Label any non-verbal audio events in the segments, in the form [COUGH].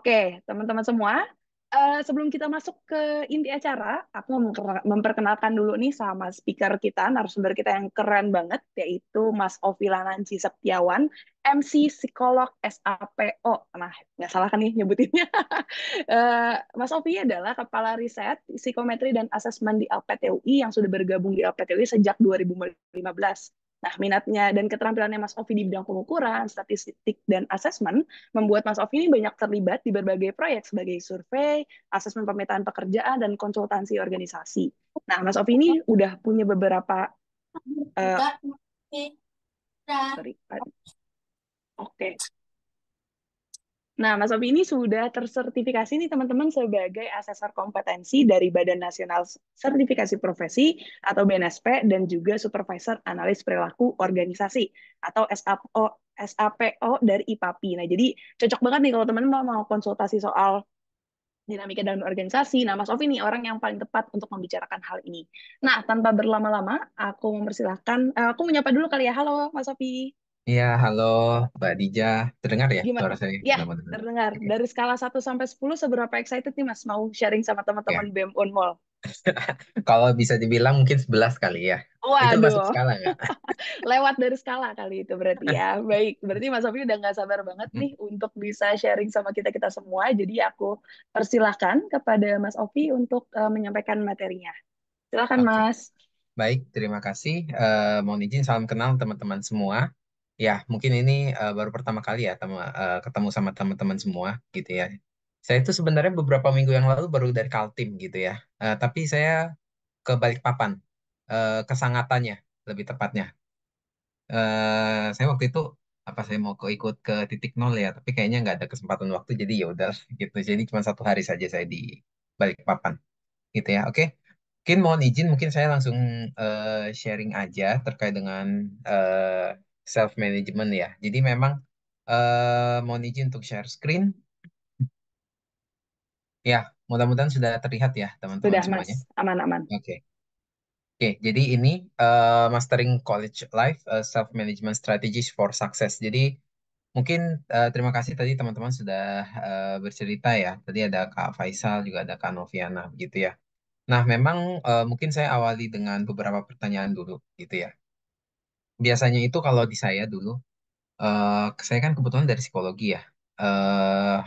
Oke, teman-teman semua, uh, sebelum kita masuk ke inti acara, aku memperkenalkan dulu nih sama speaker kita, narasumber kita yang keren banget, yaitu Mas Ovi Lananci Septiawan, MC Psikolog SAPO. Nah, nggak salah kan nih nyebutinnya. uh, [LAUGHS] Mas Ovi adalah Kepala Riset Psikometri dan Asesmen di LPTUI yang sudah bergabung di LPTUI sejak 2015. Nah, minatnya dan keterampilannya Mas Ovi di bidang pengukuran, statistik, dan asesmen membuat Mas Ovi ini banyak terlibat di berbagai proyek sebagai survei, asesmen pemetaan pekerjaan, dan konsultansi organisasi. Nah, Mas Ovi ini udah punya beberapa... Uh, Oke. Nah, Mas Obi ini sudah tersertifikasi nih teman-teman sebagai asesor kompetensi dari Badan Nasional Sertifikasi Profesi atau BNSP dan juga Supervisor Analis Perilaku Organisasi atau SAPO, SAPO dari IPAPI. Nah, jadi cocok banget nih kalau teman-teman mau konsultasi soal dinamika dalam organisasi. Nah, Mas Ovi ini orang yang paling tepat untuk membicarakan hal ini. Nah, tanpa berlama-lama, aku mempersilahkan, eh, aku menyapa dulu kali ya. Halo, Mas Ovi. Iya, halo Mbak Dija. Terdengar ya Gimana? suara saya? Ya, terdengar. Oke. Dari skala 1 sampai 10, seberapa excited nih Mas mau sharing sama ya. teman-teman BEM On Mall? [LAUGHS] Kalau bisa dibilang mungkin 11 kali ya. Waduh. Itu masuk skala nggak? [LAUGHS] Lewat dari skala kali itu berarti ya. [LAUGHS] Baik, berarti Mas Sofi udah nggak sabar banget hmm. nih untuk bisa sharing sama kita-kita semua. Jadi aku persilahkan kepada Mas Ovi untuk uh, menyampaikan materinya. Silakan okay. Mas. Baik, terima kasih. Uh, mohon izin salam kenal teman-teman semua ya mungkin ini uh, baru pertama kali ya tema, uh, eh, ketemu sama teman-teman semua gitu ya. Saya itu sebenarnya beberapa minggu yang lalu baru dari Kaltim gitu ya. Uh, tapi saya ke Balikpapan, uh, kesangatannya lebih tepatnya. Uh, saya waktu itu apa saya mau ikut ke titik nol ya, tapi kayaknya nggak ada kesempatan waktu jadi ya udah [LAUGHS] gitu. Jadi cuma satu hari saja saya di Balikpapan gitu ya. Oke. Okay? Mungkin mohon izin, mungkin saya langsung uh, sharing aja terkait dengan uh, self management ya. Jadi memang uh, mohon izin untuk share screen. Ya, mudah-mudahan sudah terlihat ya teman-teman sudah, semuanya. Mas, aman-aman. Oke. Okay. Oke, okay, jadi ini uh, Mastering College Life uh, eh, Self Management Strategies for Success. Jadi mungkin uh, terima kasih tadi teman-teman sudah uh, bercerita ya. Tadi ada Kak Faisal juga ada Kak Noviana gitu ya. Nah, memang uh, mungkin saya awali dengan beberapa pertanyaan dulu gitu ya biasanya itu kalau di saya dulu, uh, saya kan kebetulan dari psikologi ya. Uh,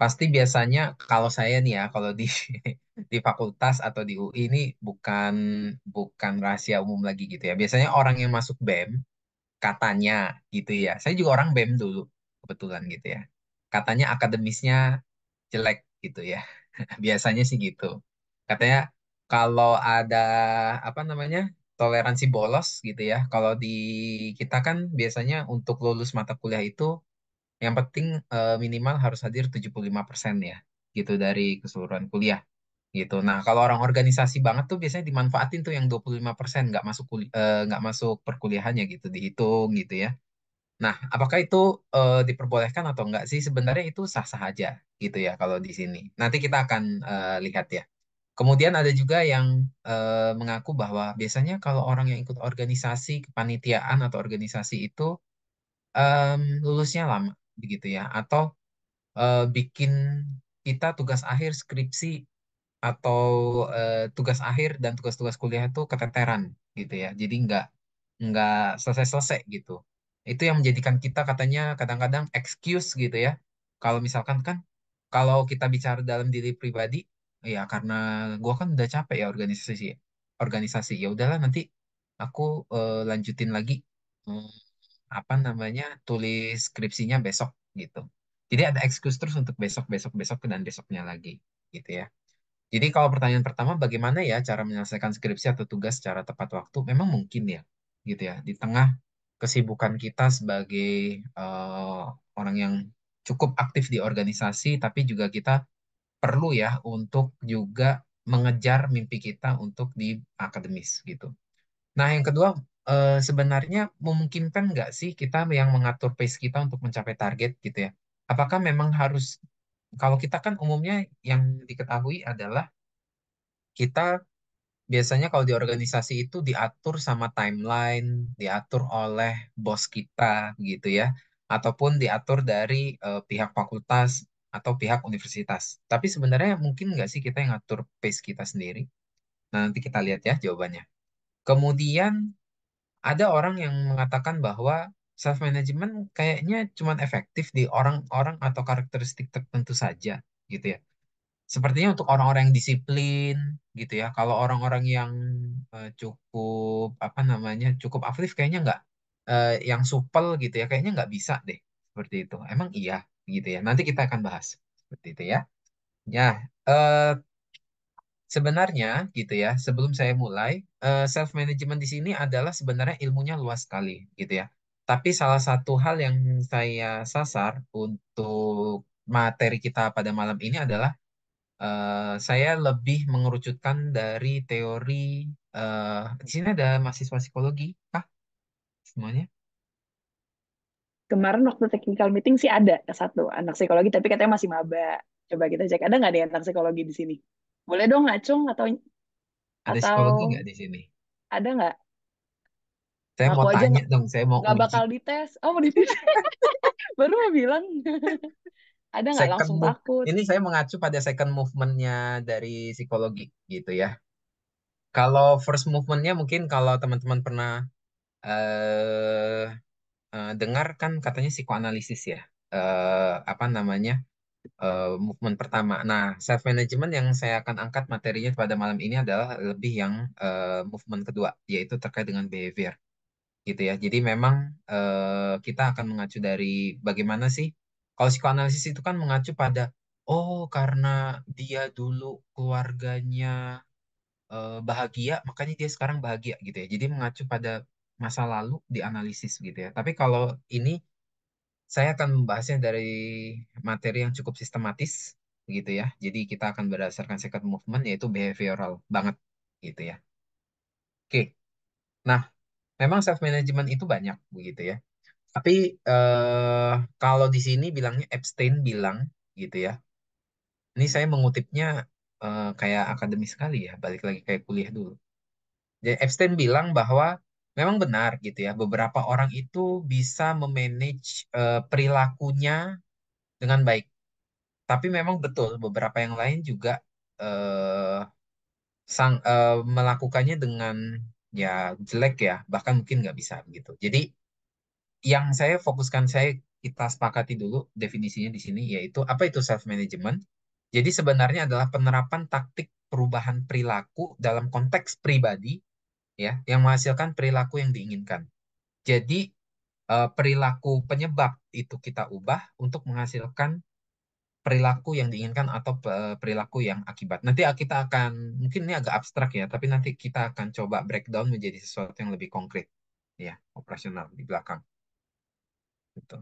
pasti biasanya kalau saya nih ya, kalau di [LAUGHS] di fakultas atau di UI ini bukan bukan rahasia umum lagi gitu ya. Biasanya orang yang masuk BEM katanya gitu ya. Saya juga orang BEM dulu kebetulan gitu ya. Katanya akademisnya jelek gitu ya. [LAUGHS] Biasanya sih gitu. Katanya kalau ada apa namanya toleransi bolos gitu ya. Kalau di kita kan biasanya untuk lulus mata kuliah itu yang penting eh, minimal harus hadir 75% ya gitu dari keseluruhan kuliah gitu. Nah, kalau orang organisasi banget tuh biasanya dimanfaatin tuh yang 25% nggak masuk kuli, eh, nggak masuk perkuliahannya gitu dihitung gitu ya. Nah, apakah itu eh, diperbolehkan atau enggak sih? Sebenarnya itu sah-sah aja gitu ya kalau di sini. Nanti kita akan eh, lihat ya. Kemudian ada juga yang eh, mengaku bahwa biasanya kalau orang yang ikut organisasi kepanitiaan atau organisasi itu eh, lulusnya lama begitu ya atau eh, bikin kita tugas akhir skripsi atau eh, tugas akhir dan tugas-tugas kuliah itu keteteran gitu ya. Jadi nggak nggak selesai-selesai gitu. Itu yang menjadikan kita katanya kadang-kadang excuse gitu ya. Kalau misalkan kan kalau kita bicara dalam diri pribadi ya karena gua kan udah capek ya organisasi organisasi ya udahlah nanti aku uh, lanjutin lagi hmm, apa namanya tulis skripsinya besok gitu jadi ada excuse terus untuk besok besok besok dan besoknya lagi gitu ya jadi kalau pertanyaan pertama bagaimana ya cara menyelesaikan skripsi atau tugas secara tepat waktu memang mungkin ya gitu ya di tengah kesibukan kita sebagai uh, orang yang cukup aktif di organisasi tapi juga kita perlu ya untuk juga mengejar mimpi kita untuk di akademis gitu. Nah, yang kedua eh, sebenarnya memungkinkan nggak sih kita yang mengatur pace kita untuk mencapai target gitu ya? Apakah memang harus kalau kita kan umumnya yang diketahui adalah kita biasanya kalau di organisasi itu diatur sama timeline, diatur oleh bos kita gitu ya, ataupun diatur dari uh, pihak fakultas atau pihak universitas. Tapi sebenarnya mungkin nggak sih kita yang ngatur pace kita sendiri? Nah, nanti kita lihat ya jawabannya. Kemudian ada orang yang mengatakan bahwa self management kayaknya cuma efektif di orang-orang atau karakteristik tertentu saja gitu ya. Sepertinya untuk orang-orang yang disiplin gitu ya. Kalau orang-orang yang uh, cukup apa namanya cukup aktif kayaknya nggak uh, yang supel gitu ya kayaknya nggak bisa deh seperti itu. Emang iya gitu ya. Nanti kita akan bahas seperti itu ya. Ya, uh, sebenarnya gitu ya. Sebelum saya mulai, uh, eh, self management di sini adalah sebenarnya ilmunya luas sekali gitu ya. Tapi salah satu hal yang saya sasar untuk materi kita pada malam ini adalah Uh, saya lebih mengerucutkan dari teori uh, di sini ada mahasiswa psikologi kah semuanya kemarin waktu technical meeting sih ada satu anak psikologi tapi katanya masih maba coba kita cek ada nggak ada anak psikologi di sini boleh dong ngacung atau ada atau psikologi nggak di sini ada nggak saya aku mau aja tanya dong saya mau nggak bakal dites oh mau dites [LAUGHS] baru mau bilang [LAUGHS] ada nggak langsung move. takut ini saya mengacu pada second movementnya dari psikologi gitu ya kalau first movementnya mungkin kalau teman-teman pernah eh uh, uh, dengar kan katanya psikoanalisis ya uh, apa namanya uh, movement pertama. Nah, self management yang saya akan angkat materinya pada malam ini adalah lebih yang uh, movement kedua, yaitu terkait dengan behavior, gitu ya. Jadi memang uh, kita akan mengacu dari bagaimana sih kalau psikoanalisis itu kan mengacu pada oh karena dia dulu keluarganya bahagia, makanya dia sekarang bahagia, gitu ya. Jadi mengacu pada masa lalu dianalisis gitu ya. Tapi kalau ini saya akan membahasnya dari materi yang cukup sistematis gitu ya. Jadi kita akan berdasarkan second movement yaitu behavioral banget gitu ya. Oke. Nah, memang self management itu banyak begitu ya. Tapi eh, kalau di sini bilangnya abstain bilang gitu ya. Ini saya mengutipnya eh, kayak akademis sekali ya, balik lagi kayak kuliah dulu. Jadi abstain bilang bahwa memang benar gitu ya, beberapa orang itu bisa memanage uh, perilakunya dengan baik. Tapi memang betul beberapa yang lain juga uh, sang uh, melakukannya dengan ya jelek ya, bahkan mungkin nggak bisa gitu. Jadi yang saya fokuskan saya kita sepakati dulu definisinya di sini yaitu apa itu self management. Jadi sebenarnya adalah penerapan taktik perubahan perilaku dalam konteks pribadi ya yang menghasilkan perilaku yang diinginkan. Jadi eh, perilaku penyebab itu kita ubah untuk menghasilkan perilaku yang diinginkan atau eh, perilaku yang akibat. Nanti kita akan mungkin ini agak abstrak ya, tapi nanti kita akan coba breakdown menjadi sesuatu yang lebih konkret ya, operasional di belakang. Gitu.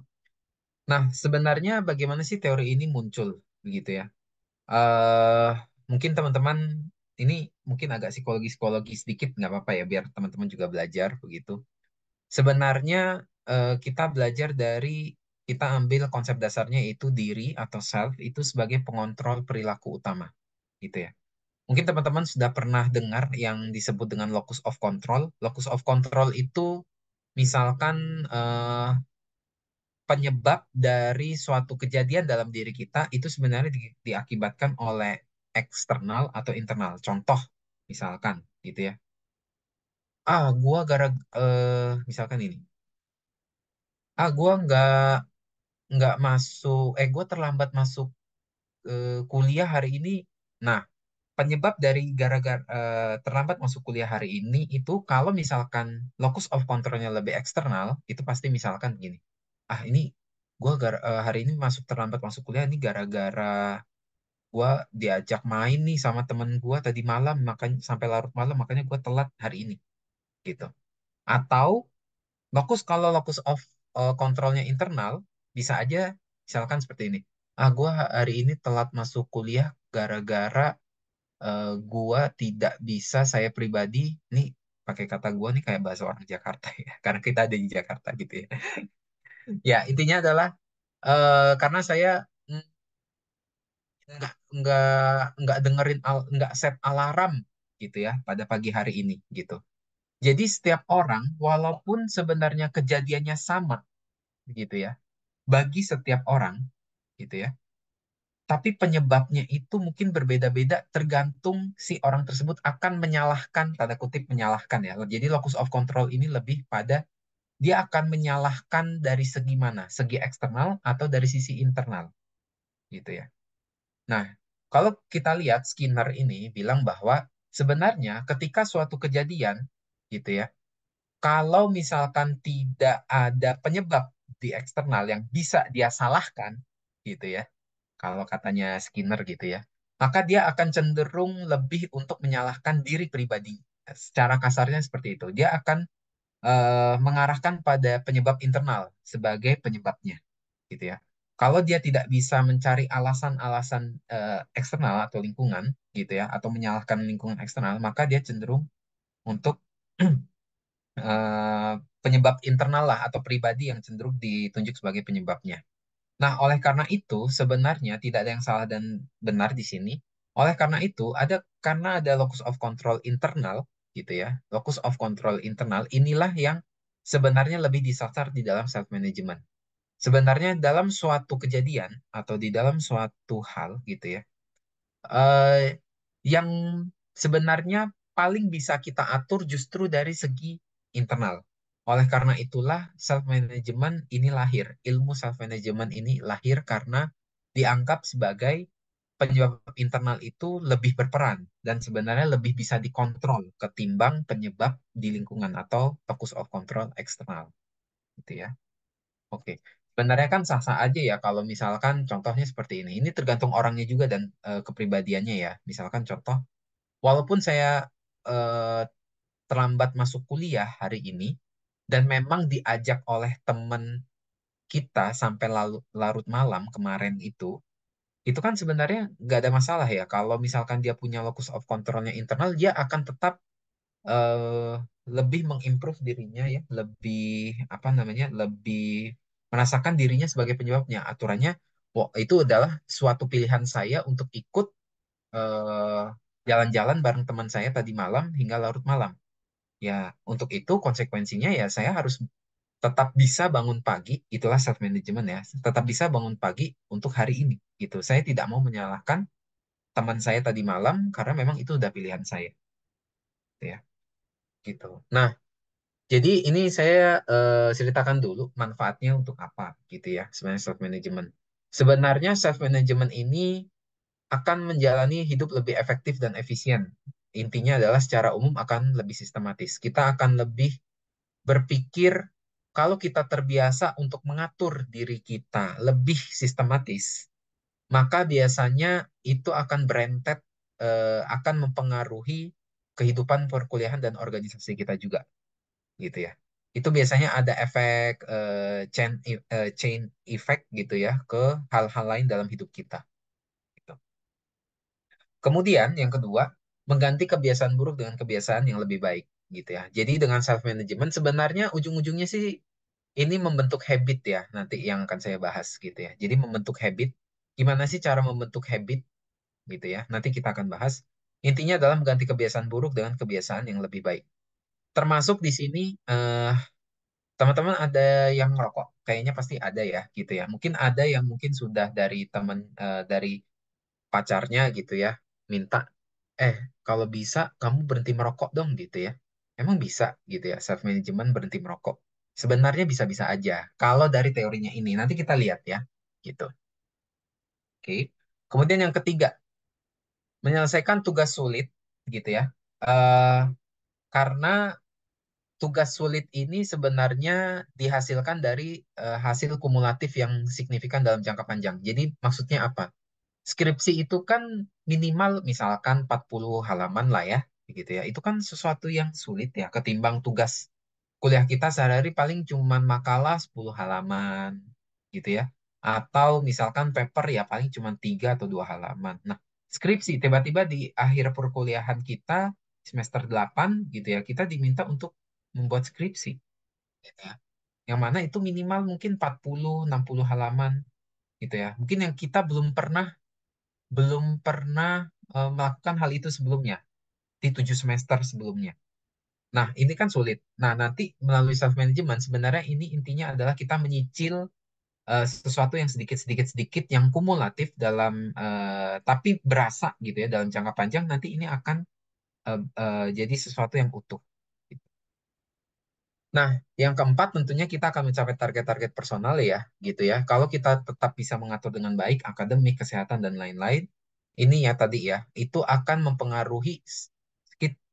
Nah, sebenarnya bagaimana sih teori ini muncul begitu ya? Uh, mungkin teman-teman ini mungkin agak psikologi-psikologi sedikit nggak apa-apa ya biar teman-teman juga belajar begitu. Sebenarnya uh, kita belajar dari kita ambil konsep dasarnya itu diri atau self itu sebagai pengontrol perilaku utama gitu ya. Mungkin teman-teman sudah pernah dengar yang disebut dengan locus of control. Locus of control itu misalkan uh, penyebab dari suatu kejadian dalam diri kita itu sebenarnya di, diakibatkan oleh eksternal atau internal. Contoh, misalkan gitu ya. Ah, gue gara eh, misalkan ini. Ah, gue nggak nggak masuk. Eh, gue terlambat masuk eh, kuliah hari ini. Nah, penyebab dari gara-gara eh, terlambat masuk kuliah hari ini itu kalau misalkan locus of controlnya lebih eksternal, itu pasti misalkan gini. Ah, ini gue gara, eh, hari ini masuk terlambat masuk kuliah ini gara-gara gue diajak main nih sama temen gue tadi malam makanya sampai larut malam makanya gue telat hari ini gitu atau locus kalau locus of uh, eh, kontrolnya internal bisa aja misalkan seperti ini ah gue hari ini telat masuk kuliah gara-gara uh, eh, gue tidak bisa saya pribadi nih pakai kata gue nih kayak bahasa orang Jakarta ya [LAUGHS] karena kita ada di Jakarta gitu ya ya intinya adalah uh, karena saya mm, nggak nggak nggak dengerin nggak set alarm gitu ya pada pagi hari ini gitu. Jadi setiap orang walaupun sebenarnya kejadiannya sama gitu ya bagi setiap orang gitu ya. Tapi penyebabnya itu mungkin berbeda-beda tergantung si orang tersebut akan menyalahkan tanda kutip menyalahkan ya. Jadi locus of control ini lebih pada dia akan menyalahkan dari segi mana? Segi eksternal atau dari sisi internal? Gitu ya. Nah, kalau kita lihat Skinner ini bilang bahwa sebenarnya ketika suatu kejadian gitu ya, kalau misalkan tidak ada penyebab di eksternal yang bisa dia salahkan gitu ya. Kalau katanya Skinner gitu ya, maka dia akan cenderung lebih untuk menyalahkan diri pribadi. Secara kasarnya seperti itu. Dia akan uh, mengarahkan pada penyebab internal sebagai penyebabnya gitu ya kalau dia tidak bisa mencari alasan-alasan uh, eksternal atau lingkungan gitu ya atau menyalahkan lingkungan eksternal maka dia cenderung untuk uh, [CLEARS THROAT] penyebab internal lah atau pribadi yang cenderung ditunjuk sebagai penyebabnya. Nah, oleh karena itu sebenarnya tidak ada yang salah dan benar di sini. Oleh karena itu ada karena ada locus of control internal gitu ya. Locus of control internal inilah yang sebenarnya lebih disasar di dalam self management Sebenarnya dalam suatu kejadian atau di dalam suatu hal gitu ya, eh, yang sebenarnya paling bisa kita atur justru dari segi internal. Oleh karena itulah self management ini lahir, ilmu self management ini lahir karena dianggap sebagai penyebab internal itu lebih berperan dan sebenarnya lebih bisa dikontrol ketimbang penyebab di lingkungan atau focus of control eksternal gitu ya oke sebenarnya kan sah-sah aja ya kalau misalkan contohnya seperti ini. Ini tergantung orangnya juga dan uh, kepribadiannya ya. Misalkan contoh, walaupun saya uh, terlambat masuk kuliah hari ini dan memang diajak oleh teman kita sampai lalu, larut malam kemarin itu, itu kan sebenarnya nggak ada masalah ya. Kalau misalkan dia punya locus of controlnya internal, dia akan tetap uh, lebih mengimprove dirinya ya, lebih apa namanya, lebih merasakan dirinya sebagai penyebabnya. Aturannya itu adalah suatu pilihan saya untuk ikut eh, jalan-jalan uh, bareng teman saya tadi malam hingga larut malam. Ya, untuk itu konsekuensinya ya saya harus tetap bisa bangun pagi, itulah self management ya. Tetap bisa bangun pagi untuk hari ini gitu. Saya tidak mau menyalahkan teman saya tadi malam karena memang itu udah pilihan saya. Gitu ya. Gitu. Nah, jadi ini saya uh, ceritakan dulu manfaatnya untuk apa gitu ya sebenarnya self management. Sebenarnya self management ini akan menjalani hidup lebih efektif dan efisien. Intinya adalah secara umum akan lebih sistematis. Kita akan lebih berpikir kalau kita terbiasa untuk mengatur diri kita lebih sistematis, maka biasanya itu akan berentet eh, akan mempengaruhi kehidupan perkuliahan dan organisasi kita juga gitu ya. Itu biasanya ada efek uh, chain uh, chain effect gitu ya ke hal-hal lain dalam hidup kita. Gitu. Kemudian yang kedua, mengganti kebiasaan buruk dengan kebiasaan yang lebih baik gitu ya. Jadi dengan self management sebenarnya ujung-ujungnya sih ini membentuk habit ya nanti yang akan saya bahas gitu ya. Jadi membentuk habit gimana sih cara membentuk habit gitu ya. Nanti kita akan bahas. Intinya dalam mengganti kebiasaan buruk dengan kebiasaan yang lebih baik termasuk di sini eh, teman-teman ada yang merokok kayaknya pasti ada ya gitu ya mungkin ada yang mungkin sudah dari teman uh, eh, dari pacarnya gitu ya minta eh kalau bisa kamu berhenti merokok dong gitu ya emang bisa gitu ya self management berhenti merokok sebenarnya bisa-bisa aja kalau dari teorinya ini nanti kita lihat ya gitu oke kemudian yang ketiga menyelesaikan tugas sulit gitu ya uh, karena tugas sulit ini sebenarnya dihasilkan dari uh, hasil kumulatif yang signifikan dalam jangka panjang. Jadi maksudnya apa? Skripsi itu kan minimal misalkan 40 halaman lah ya, gitu ya. Itu kan sesuatu yang sulit ya ketimbang tugas kuliah kita sehari-hari paling cuma makalah 10 halaman gitu ya. Atau misalkan paper ya paling cuma 3 atau 2 halaman. Nah, skripsi tiba-tiba di akhir perkuliahan kita semester 8 gitu ya, kita diminta untuk membuat skripsi. Gitu ya. Yang mana itu minimal mungkin 40-60 halaman gitu ya. Mungkin yang kita belum pernah belum pernah e, melakukan hal itu sebelumnya di tujuh semester sebelumnya. Nah, ini kan sulit. Nah, nanti melalui self management sebenarnya ini intinya adalah kita menyicil eh, sesuatu yang sedikit-sedikit-sedikit yang kumulatif dalam uh, tapi berasa gitu ya dalam jangka panjang nanti ini akan uh, uh, jadi sesuatu yang utuh. Nah, yang keempat tentunya kita akan mencapai target-target personal ya, gitu ya. Kalau kita tetap bisa mengatur dengan baik akademik, kesehatan dan lain-lain, ini ya tadi ya, itu akan mempengaruhi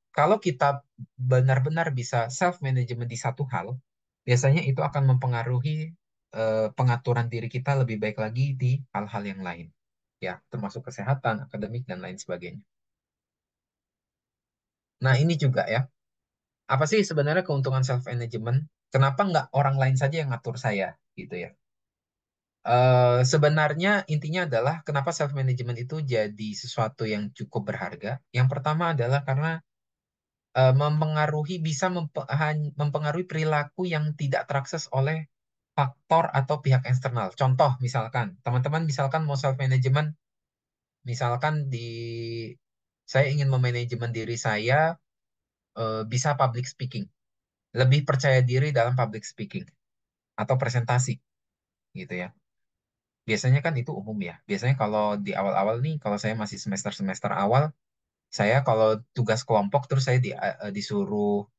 kalau kita benar-benar bisa self management di satu hal, biasanya itu akan mempengaruhi eh, pengaturan diri kita lebih baik lagi di hal-hal yang lain, ya, termasuk kesehatan, akademik dan lain sebagainya. Nah ini juga ya, apa sih sebenarnya keuntungan self management? Kenapa nggak orang lain saja yang ngatur saya gitu ya? Uh, sebenarnya intinya adalah kenapa self management itu jadi sesuatu yang cukup berharga. Yang pertama adalah karena uh, mempengaruhi bisa mempengaruhi perilaku yang tidak terakses oleh faktor atau pihak eksternal. Contoh misalkan teman-teman misalkan mau self management misalkan di saya ingin memanajemen diri saya uh, bisa public speaking, lebih percaya diri dalam public speaking atau presentasi, gitu ya. Biasanya kan itu umum ya. Biasanya kalau di awal-awal nih, kalau saya masih semester-semester awal, saya kalau tugas kelompok terus saya di, uh, disuruh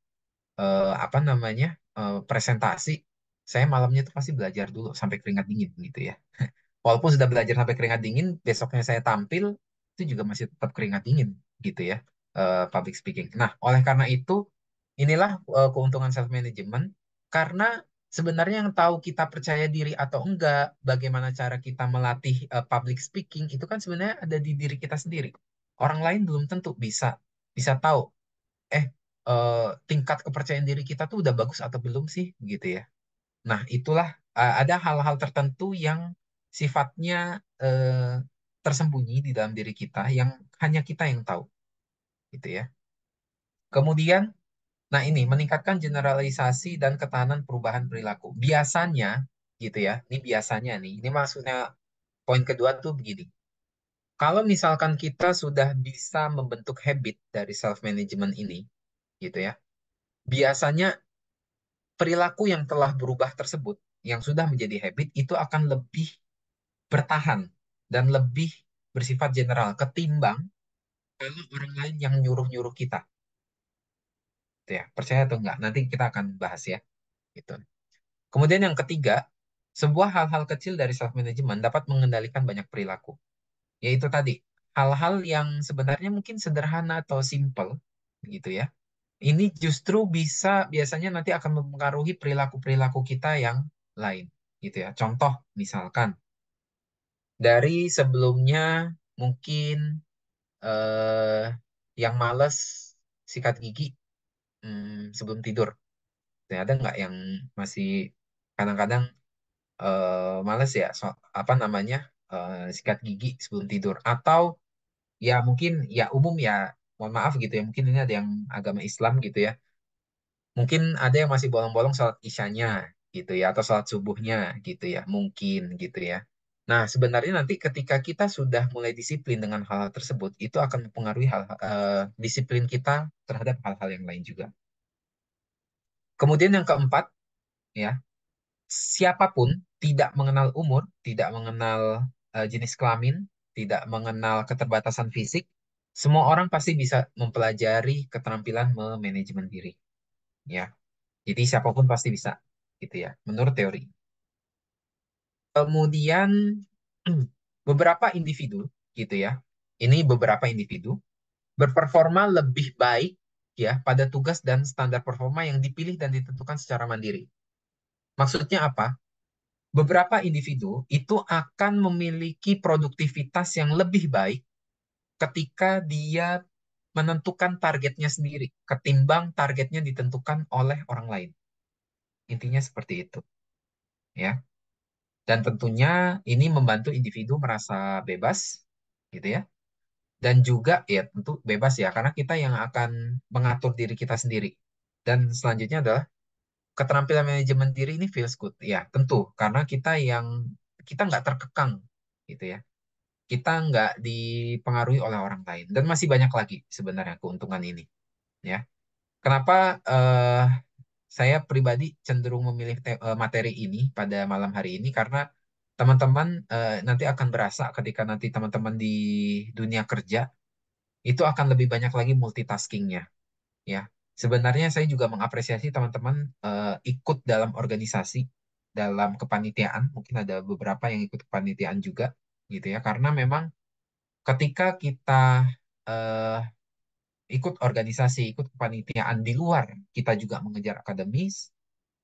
uh, apa namanya uh, presentasi, saya malamnya itu pasti belajar dulu sampai keringat dingin gitu ya. [LAUGHS] Walaupun sudah belajar sampai keringat dingin, besoknya saya tampil, itu juga masih tetap keringat dingin gitu ya uh, public speaking. Nah, oleh karena itu inilah uh, keuntungan self management karena sebenarnya yang tahu kita percaya diri atau enggak, bagaimana cara kita melatih uh, public speaking itu kan sebenarnya ada di diri kita sendiri. Orang lain belum tentu bisa bisa tahu eh uh, tingkat kepercayaan diri kita tuh udah bagus atau belum sih gitu ya. Nah, itulah uh, ada hal-hal tertentu yang sifatnya uh, tersembunyi di dalam diri kita yang hanya kita yang tahu. Gitu ya. Kemudian nah ini meningkatkan generalisasi dan ketahanan perubahan perilaku. Biasanya gitu ya. Ini biasanya nih. Ini maksudnya poin kedua tuh begini. Kalau misalkan kita sudah bisa membentuk habit dari self management ini gitu ya. Biasanya perilaku yang telah berubah tersebut yang sudah menjadi habit itu akan lebih bertahan dan lebih bersifat general ketimbang kalau orang lain yang nyuruh-nyuruh kita. Gitu ya, percaya atau enggak, nanti kita akan bahas ya. Gitu. Kemudian yang ketiga, sebuah hal-hal kecil dari self management dapat mengendalikan banyak perilaku. Yaitu tadi, hal-hal yang sebenarnya mungkin sederhana atau simple gitu ya. Ini justru bisa biasanya nanti akan mempengaruhi perilaku-perilaku kita yang lain gitu ya. Contoh misalkan dari sebelumnya mungkin uh, yang males sikat gigi hmm, sebelum tidur. Ternyata ada nggak yang masih kadang-kadang uh, males ya so, apa namanya uh, sikat gigi sebelum tidur atau ya mungkin ya umum ya mohon maaf gitu ya mungkin ini ada yang agama Islam gitu ya mungkin ada yang masih bolong-bolong sholat isyanya gitu ya atau sholat subuhnya gitu ya mungkin gitu ya Nah, sebenarnya nanti ketika kita sudah mulai disiplin dengan hal, -hal tersebut, itu akan mempengaruhi hal, hal eh, disiplin kita terhadap hal-hal yang lain juga. Kemudian yang keempat, ya, siapapun tidak mengenal umur, tidak mengenal uh, jenis kelamin, tidak mengenal keterbatasan fisik, semua orang pasti bisa mempelajari keterampilan memanajemen diri. Ya. Jadi siapapun pasti bisa gitu ya, menurut teori. Kemudian hmm, beberapa individu gitu ya. Ini beberapa individu berperforma lebih baik ya pada tugas dan standar performa yang dipilih dan ditentukan secara mandiri. Maksudnya apa? Beberapa individu itu akan memiliki produktivitas yang lebih baik ketika dia menentukan targetnya sendiri ketimbang targetnya ditentukan oleh orang lain. Intinya seperti itu. Ya. Dan tentunya ini membantu individu merasa bebas, gitu ya. Dan juga ya tentu bebas ya, karena kita yang akan mengatur diri kita sendiri. Dan selanjutnya adalah keterampilan manajemen diri ini feels good. Ya tentu, karena kita yang kita nggak terkekang, gitu ya. Kita nggak dipengaruhi oleh orang lain. Dan masih banyak lagi sebenarnya keuntungan ini, ya. Kenapa? Uh, saya pribadi cenderung memilih eh, materi ini pada malam hari ini karena teman-teman uh, nanti akan berasa ketika nanti teman-teman di dunia kerja itu akan lebih banyak lagi multitaskingnya ya sebenarnya saya juga mengapresiasi teman-teman uh, ikut dalam organisasi dalam kepanitiaan mungkin ada beberapa yang ikut kepanitiaan juga gitu ya karena memang ketika kita uh, ikut organisasi, ikut kepanitiaan di luar kita juga mengejar akademis,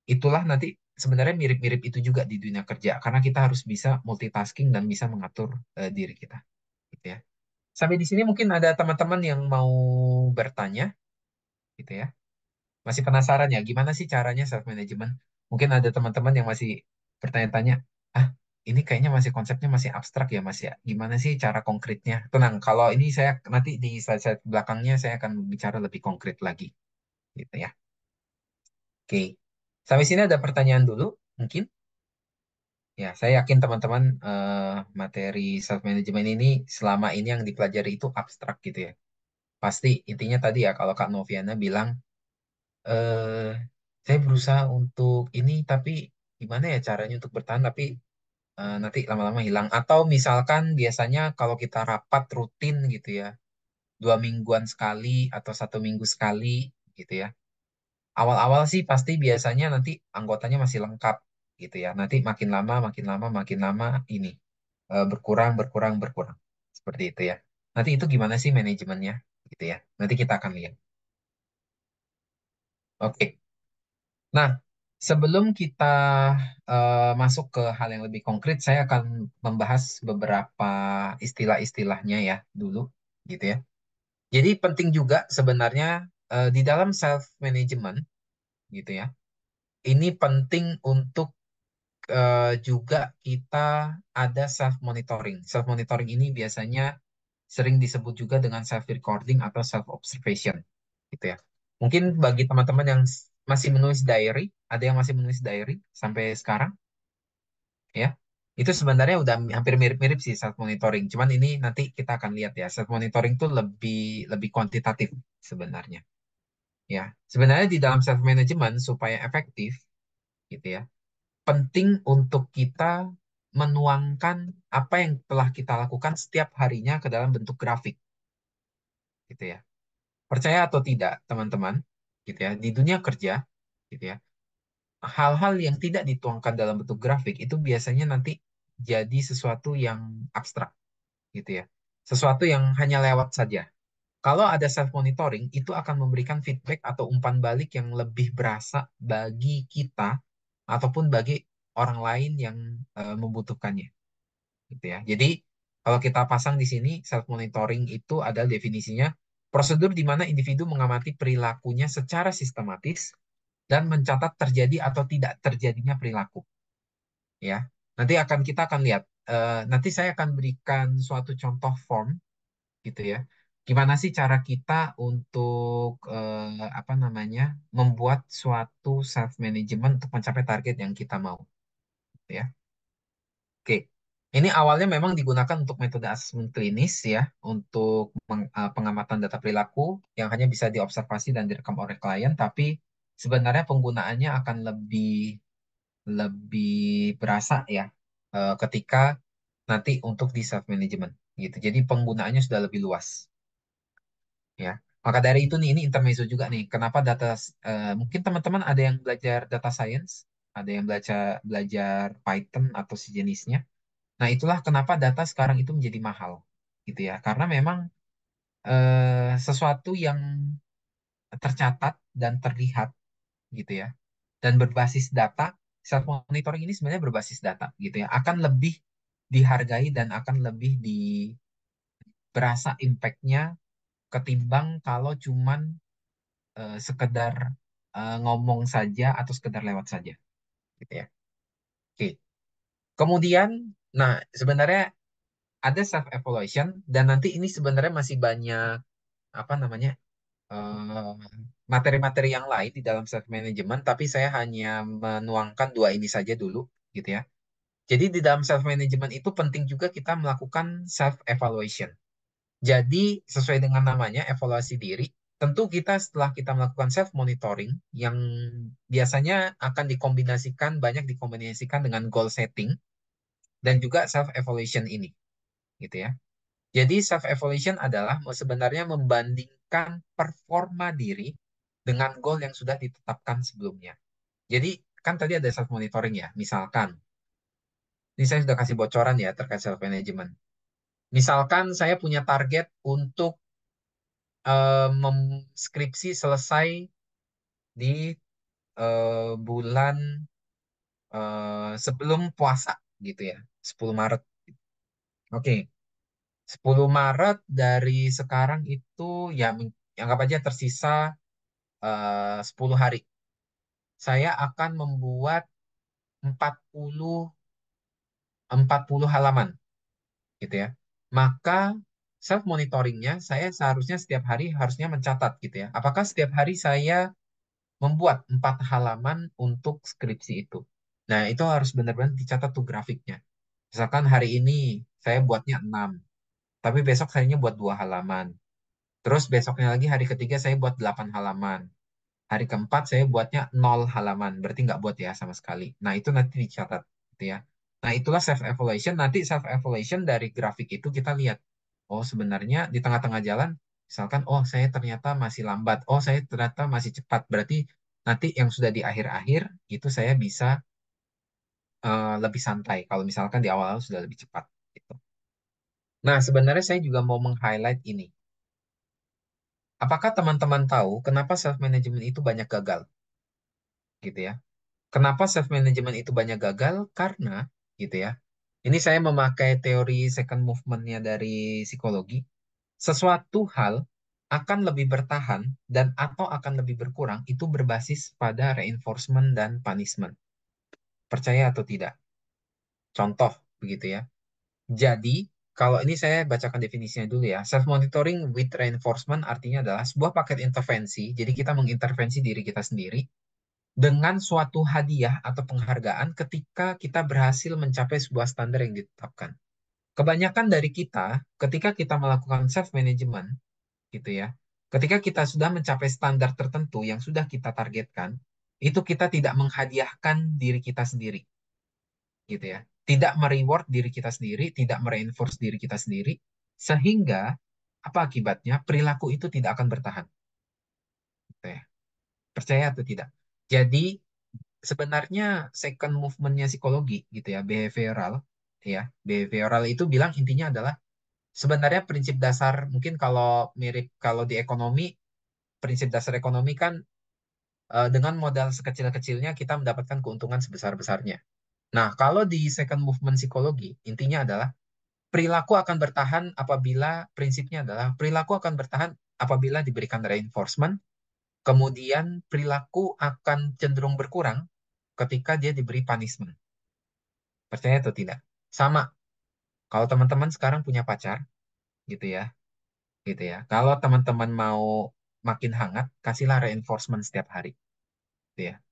itulah nanti sebenarnya mirip-mirip itu juga di dunia kerja karena kita harus bisa multitasking dan bisa mengatur uh, diri kita, gitu ya. Sampai di sini mungkin ada teman-teman yang mau bertanya, gitu ya. Masih penasaran ya, gimana sih caranya self management? Mungkin ada teman-teman yang masih bertanya-tanya, ah ini kayaknya masih konsepnya masih abstrak ya Mas ya. Gimana sih cara konkretnya? Tenang, kalau ini saya nanti di slide-slide belakangnya saya akan bicara lebih konkret lagi. Gitu ya. Oke. Sampai sini ada pertanyaan dulu mungkin? Ya, saya yakin teman-teman uh, materi self management ini selama ini yang dipelajari itu abstrak gitu ya. Pasti intinya tadi ya kalau Kak Noviana bilang eh saya berusaha untuk ini tapi gimana ya caranya untuk bertahan tapi Eh, nanti lama-lama hilang atau misalkan biasanya kalau kita rapat rutin gitu ya dua mingguan sekali atau satu minggu sekali gitu ya awal-awal sih pasti biasanya nanti anggotanya masih lengkap gitu ya nanti makin lama makin lama makin lama ini eh, berkurang berkurang berkurang seperti itu ya nanti itu gimana sih manajemennya gitu ya nanti kita akan lihat oke okay. nah Sebelum kita uh, masuk ke hal yang lebih konkret, saya akan membahas beberapa istilah-istilahnya ya dulu, gitu ya. Jadi penting juga sebenarnya uh, di dalam self management, gitu ya. Ini penting untuk uh, juga kita ada self monitoring. Self monitoring ini biasanya sering disebut juga dengan self recording atau self observation, gitu ya. Mungkin bagi teman-teman yang masih menulis diary ada yang masih menulis diary sampai sekarang ya itu sebenarnya udah hampir mirip-mirip sih self monitoring cuman ini nanti kita akan lihat ya self monitoring tuh lebih lebih kuantitatif sebenarnya ya sebenarnya di dalam self management supaya efektif gitu ya penting untuk kita menuangkan apa yang telah kita lakukan setiap harinya ke dalam bentuk grafik gitu ya percaya atau tidak teman-teman gitu ya di dunia kerja gitu ya hal-hal yang tidak dituangkan dalam bentuk grafik itu biasanya nanti jadi sesuatu yang abstrak gitu ya. Sesuatu yang hanya lewat saja. Kalau ada self monitoring itu akan memberikan feedback atau umpan balik yang lebih berasa bagi kita ataupun bagi orang lain yang e, membutuhkannya. Gitu ya. Jadi kalau kita pasang di sini self monitoring itu adalah definisinya prosedur di mana individu mengamati perilakunya secara sistematis dan mencatat terjadi atau tidak terjadinya perilaku. Ya, nanti akan kita akan lihat. Uh, nanti saya akan berikan suatu contoh form, gitu ya. Gimana sih cara kita untuk uh, apa namanya membuat suatu self management untuk mencapai target yang kita mau, gitu ya. Oke, ini awalnya memang digunakan untuk metode asesmen klinis ya, untuk eh, pengamatan data perilaku yang hanya bisa diobservasi dan direkam oleh klien, tapi sebenarnya penggunaannya akan lebih lebih berasa ya eh, ketika nanti untuk di self management gitu. Jadi penggunaannya sudah lebih luas. Ya. Maka dari itu nih ini intermezzo juga nih. Kenapa data uh, mungkin teman-teman ada yang belajar data science, ada yang belajar belajar Python atau sejenisnya. Nah, itulah kenapa data sekarang itu menjadi mahal gitu ya. Karena memang uh, sesuatu yang tercatat dan terlihat gitu ya. Dan berbasis data, self monitoring ini sebenarnya berbasis data gitu ya. Akan lebih dihargai dan akan lebih di berasa impactnya ketimbang kalau cuman uh, sekedar uh, ngomong saja atau sekedar lewat saja gitu ya. Oke. Kemudian nah sebenarnya ada self evaluation dan nanti ini sebenarnya masih banyak apa namanya materi eh, materi-materi yang lain di dalam self management, tapi saya hanya menuangkan dua ini saja dulu, gitu ya. Jadi di dalam self management itu penting juga kita melakukan self evaluation. Jadi sesuai dengan namanya evaluasi diri, tentu kita setelah kita melakukan self monitoring yang biasanya akan dikombinasikan banyak dikombinasikan dengan goal setting dan juga self evaluation ini, gitu ya. Jadi self evaluation adalah sebenarnya membanding menyesuaikan performa diri dengan goal yang sudah ditetapkan sebelumnya. Jadi kan tadi ada self monitoring ya, misalkan ini saya sudah kasih bocoran ya terkait self management. Misalkan saya punya target untuk uh, eh, skripsi selesai di uh, bulan uh, sebelum puasa gitu ya, 10 Maret. Oke. Okay. 10 Maret dari sekarang itu ya, ya anggap aja tersisa eh, uh, 10 hari. Saya akan membuat 40 40 halaman gitu ya. Maka self monitoringnya saya seharusnya setiap hari harusnya mencatat gitu ya. Apakah setiap hari saya membuat 4 halaman untuk skripsi itu. Nah, itu harus benar-benar dicatat tuh grafiknya. Misalkan hari ini saya buatnya 6 tapi besok harinya buat dua halaman. Terus besoknya lagi hari ketiga saya buat delapan halaman. Hari keempat saya buatnya nol halaman, berarti nggak buat ya sama sekali. Nah itu nanti dicatat, gitu ya. Nah itulah self evaluation. Nanti self evaluation dari grafik itu kita lihat. Oh sebenarnya di tengah-tengah jalan, misalkan oh saya ternyata masih lambat, oh saya ternyata masih cepat. Berarti nanti yang sudah di akhir-akhir itu saya bisa uh, lebih santai. Kalau misalkan di awal-awal sudah lebih cepat. Nah, sebenarnya saya juga mau meng-highlight ini. Apakah teman-teman tahu kenapa self management itu banyak gagal? Gitu ya. Kenapa self management itu banyak gagal? Karena gitu ya. Ini saya memakai teori second movement-nya dari psikologi. Sesuatu hal akan lebih bertahan dan atau akan lebih berkurang itu berbasis pada reinforcement dan punishment. Percaya atau tidak? Contoh begitu ya. Jadi, kalau ini saya bacakan definisinya dulu ya. Self monitoring with reinforcement artinya adalah sebuah paket intervensi. Jadi kita mengintervensi diri kita sendiri dengan suatu hadiah atau penghargaan ketika kita berhasil mencapai sebuah standar yang ditetapkan. Kebanyakan dari kita, ketika kita melakukan self-management, gitu ya, ketika kita sudah mencapai standar tertentu yang sudah kita targetkan, itu kita tidak menghadiahkan diri kita sendiri. Gitu ya tidak mereward diri kita sendiri, tidak mereinforce diri kita sendiri, sehingga apa akibatnya perilaku itu tidak akan bertahan. Gitu ya. Percaya atau tidak? Jadi sebenarnya second movementnya psikologi gitu ya, behavioral ya, behavioral itu bilang intinya adalah sebenarnya prinsip dasar mungkin kalau mirip kalau di ekonomi prinsip dasar ekonomi kan eh, dengan modal sekecil-kecilnya kita mendapatkan keuntungan sebesar-besarnya Nah, kalau di second movement psikologi, intinya adalah perilaku akan bertahan apabila prinsipnya adalah perilaku akan bertahan apabila diberikan reinforcement, kemudian perilaku akan cenderung berkurang ketika dia diberi punishment. Percaya atau tidak? Sama. Kalau teman-teman sekarang punya pacar, gitu ya. Gitu ya. Kalau teman-teman mau makin hangat, kasihlah reinforcement setiap hari. Gitu ya.